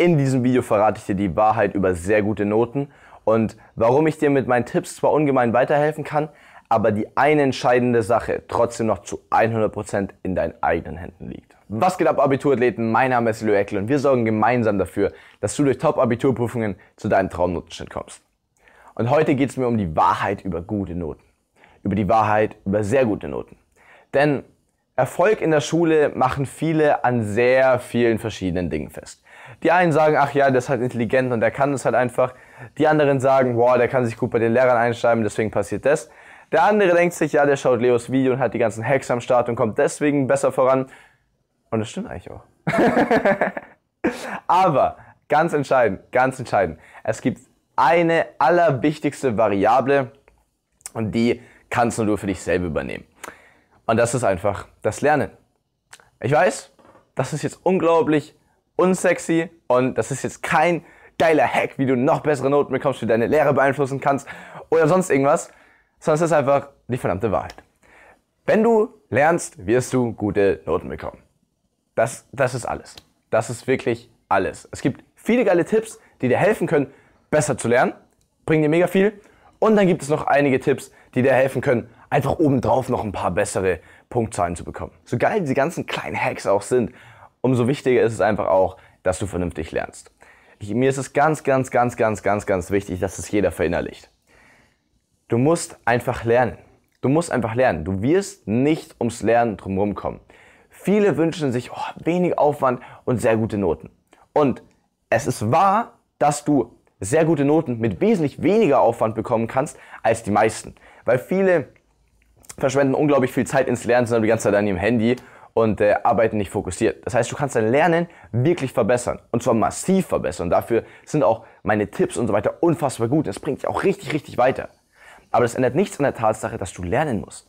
In diesem Video verrate ich dir die Wahrheit über sehr gute Noten und warum ich dir mit meinen Tipps zwar ungemein weiterhelfen kann, aber die eine entscheidende Sache trotzdem noch zu 100% in deinen eigenen Händen liegt. Was geht ab Abiturathleten? Mein Name ist Leo Eckel und wir sorgen gemeinsam dafür, dass du durch Top-Abiturprüfungen zu deinem Traumnotenschnitt kommst. Und heute geht es mir um die Wahrheit über gute Noten. Über die Wahrheit über sehr gute Noten. Denn Erfolg in der Schule machen viele an sehr vielen verschiedenen Dingen fest. Die einen sagen, ach ja, der ist halt intelligent und der kann das halt einfach. Die anderen sagen, wow, der kann sich gut bei den Lehrern einschreiben, deswegen passiert das. Der andere denkt sich, ja, der schaut Leos Video und hat die ganzen Hacks am Start und kommt deswegen besser voran. Und das stimmt eigentlich auch. Aber ganz entscheidend, ganz entscheidend. Es gibt eine allerwichtigste Variable und die kannst nur du für dich selber übernehmen. Und das ist einfach das Lernen. Ich weiß, das ist jetzt unglaublich unsexy und das ist jetzt kein geiler Hack, wie du noch bessere Noten bekommst, wie du deine Lehre beeinflussen kannst oder sonst irgendwas, sondern es ist einfach die verdammte Wahrheit. Wenn du lernst, wirst du gute Noten bekommen. Das, das ist alles. Das ist wirklich alles. Es gibt viele geile Tipps, die dir helfen können, besser zu lernen, bringen dir mega viel. Und dann gibt es noch einige Tipps, die dir helfen können, einfach obendrauf noch ein paar bessere Punktzahlen zu bekommen. So geil diese ganzen kleinen Hacks auch sind, umso wichtiger ist es einfach auch, dass du vernünftig lernst. Ich, mir ist es ganz, ganz, ganz, ganz, ganz, ganz wichtig, dass es jeder verinnerlicht. Du musst einfach lernen. Du musst einfach lernen. Du wirst nicht ums Lernen drumherum kommen. Viele wünschen sich oh, wenig Aufwand und sehr gute Noten. Und es ist wahr, dass du sehr gute Noten mit wesentlich weniger Aufwand bekommen kannst als die meisten. Weil viele verschwenden unglaublich viel Zeit ins Lernen, sind aber die ganze Zeit an ihrem Handy und äh, arbeiten nicht fokussiert. Das heißt, du kannst dein Lernen wirklich verbessern und zwar massiv verbessern. Dafür sind auch meine Tipps und so weiter unfassbar gut. Das bringt dich auch richtig, richtig weiter. Aber das ändert nichts an der Tatsache, dass du lernen musst.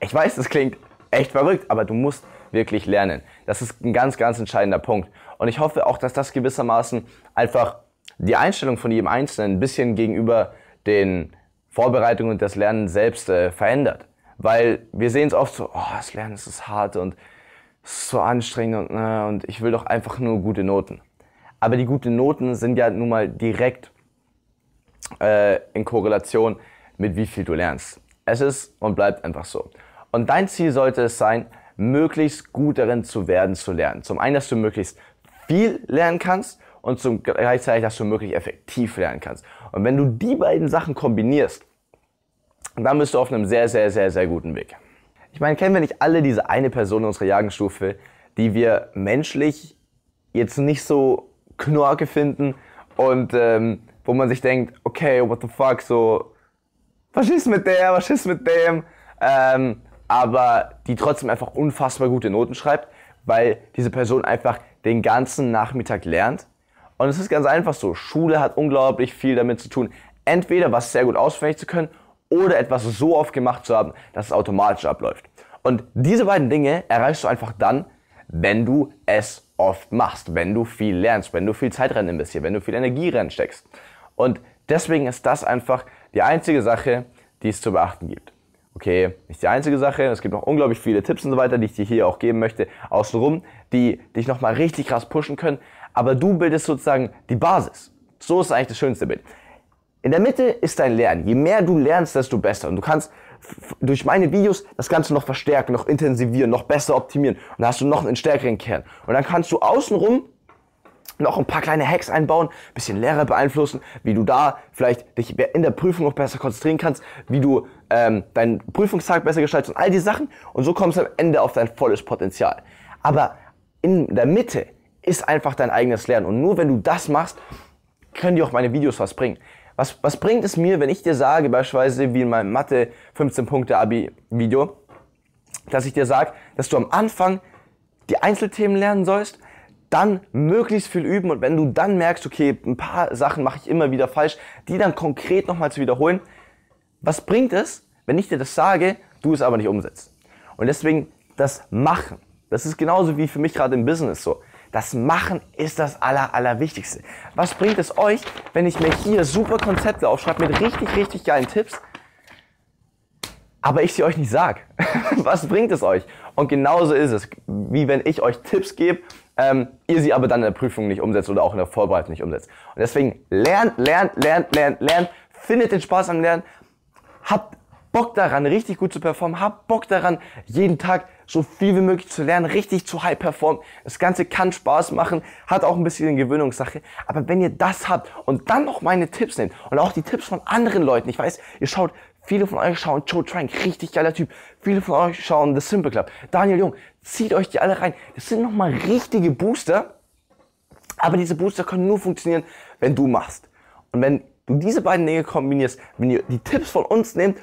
Ich weiß, das klingt echt verrückt, aber du musst wirklich lernen. Das ist ein ganz, ganz entscheidender Punkt. Und ich hoffe auch, dass das gewissermaßen einfach die Einstellung von jedem Einzelnen ein bisschen gegenüber den Vorbereitungen und das Lernen selbst äh, verändert. Weil wir sehen es oft so, oh, das Lernen das ist hart und es ist so anstrengend und, äh, und ich will doch einfach nur gute Noten. Aber die guten Noten sind ja nun mal direkt äh, in Korrelation mit wie viel du lernst. Es ist und bleibt einfach so. Und dein Ziel sollte es sein, möglichst gut darin zu werden, zu lernen. Zum einen, dass du möglichst viel lernen kannst und zum gleichzeitig, dass du möglichst effektiv lernen kannst. Und wenn du die beiden Sachen kombinierst, und dann bist du auf einem sehr, sehr, sehr, sehr guten Weg. Ich meine, kennen wir nicht alle diese eine Person in unserer Jagdstufe, die wir menschlich jetzt nicht so knorke finden und ähm, wo man sich denkt, okay, what the fuck, so, was ist mit der, was ist mit dem? Ähm, aber die trotzdem einfach unfassbar gute Noten schreibt, weil diese Person einfach den ganzen Nachmittag lernt. Und es ist ganz einfach so, Schule hat unglaublich viel damit zu tun, entweder was sehr gut auswendig zu können oder etwas so oft gemacht zu haben, dass es automatisch abläuft. Und diese beiden Dinge erreichst du einfach dann, wenn du es oft machst, wenn du viel lernst, wenn du viel Zeit rein wenn du viel Energie reinsteckst. Und deswegen ist das einfach die einzige Sache, die es zu beachten gibt. Okay, nicht die einzige Sache. Es gibt noch unglaublich viele Tipps und so weiter, die ich dir hier auch geben möchte, außenrum, die dich nochmal richtig krass pushen können. Aber du bildest sozusagen die Basis. So ist eigentlich das schönste Bild. In der Mitte ist dein Lernen. Je mehr du lernst, desto besser. Und du kannst durch meine Videos das Ganze noch verstärken, noch intensivieren, noch besser optimieren. Und da hast du noch einen stärkeren Kern. Und dann kannst du außenrum noch ein paar kleine Hacks einbauen, ein bisschen Lehrer beeinflussen, wie du da vielleicht dich in der Prüfung noch besser konzentrieren kannst, wie du ähm, deinen Prüfungstag besser gestaltest und all die Sachen. Und so kommst du am Ende auf dein volles Potenzial. Aber in der Mitte ist einfach dein eigenes Lernen. Und nur wenn du das machst, können dir auch meine Videos was bringen. Was, was bringt es mir, wenn ich dir sage, beispielsweise wie in meinem Mathe 15 Punkte Abi Video, dass ich dir sage, dass du am Anfang die Einzelthemen lernen sollst, dann möglichst viel üben und wenn du dann merkst, okay, ein paar Sachen mache ich immer wieder falsch, die dann konkret nochmal zu wiederholen. Was bringt es, wenn ich dir das sage, du es aber nicht umsetzt? Und deswegen das Machen. Das ist genauso wie für mich gerade im Business so. Das Machen ist das Aller, Allerwichtigste. Was bringt es euch, wenn ich mir hier super Konzepte aufschreibe mit richtig, richtig geilen Tipps, aber ich sie euch nicht sage? Was bringt es euch? Und genauso ist es, wie wenn ich euch Tipps gebe, ähm, ihr sie aber dann in der Prüfung nicht umsetzt oder auch in der Vorbereitung nicht umsetzt. Und deswegen lernt, lernt, lernt, lernt, lernt, findet den Spaß am Lernen, habt Bock daran, richtig gut zu performen, habt Bock daran, jeden Tag so viel wie möglich zu lernen, richtig zu high performen. Das Ganze kann Spaß machen, hat auch ein bisschen Gewöhnungssache. Aber wenn ihr das habt und dann noch meine Tipps nehmt und auch die Tipps von anderen Leuten, ich weiß, ihr schaut, viele von euch schauen Joe Trank, richtig geiler Typ. Viele von euch schauen The Simple Club. Daniel Jung, zieht euch die alle rein. Das sind nochmal richtige Booster. Aber diese Booster können nur funktionieren, wenn du machst. Und wenn du diese beiden Dinge kombinierst, wenn ihr die Tipps von uns nehmt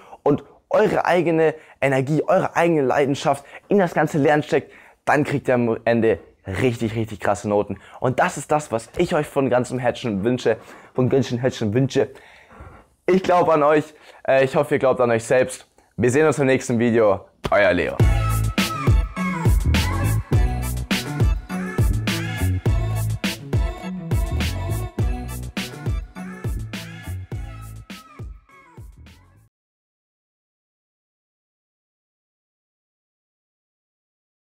eure eigene Energie, eure eigene Leidenschaft in das ganze Lernen steckt, dann kriegt ihr am Ende richtig, richtig krasse Noten. Und das ist das, was ich euch von ganzem Herzen wünsche, von ganzem Herzen wünsche. Ich glaube an euch. Äh, ich hoffe, ihr glaubt an euch selbst. Wir sehen uns im nächsten Video. Euer Leo.